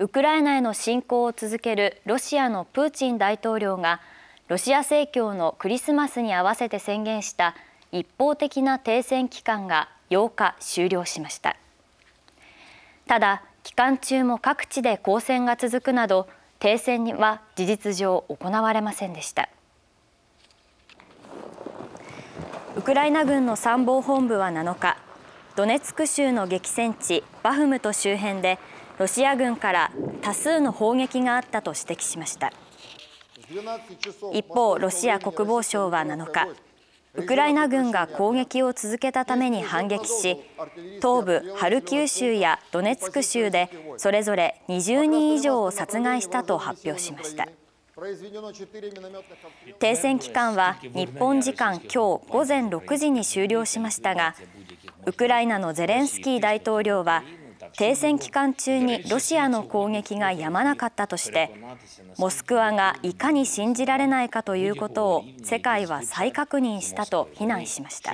ウクライナへの侵攻を続けるロシアのプーチン大統領がロシア正教のクリスマスに合わせて宣言した一方的な停戦期間が8日終了しましたただ期間中も各地で交戦が続くなど停戦には事実上行われませんでしたウクライナ軍の参謀本部は7日ドネツク州の激戦地バフムト周辺でロシア軍から多数の砲撃があったと指摘しました一方ロシア国防省は7日ウクライナ軍が攻撃を続けたために反撃し東部ハルキウ州やドネツク州でそれぞれ20人以上を殺害したと発表しました停戦期間は日本時間今日午前6時に終了しましたがウクライナのゼレンスキー大統領は停戦期間中にロシアの攻撃がやまなかったとしてモスクワがいかに信じられないかということを世界は再確認したと非難しました。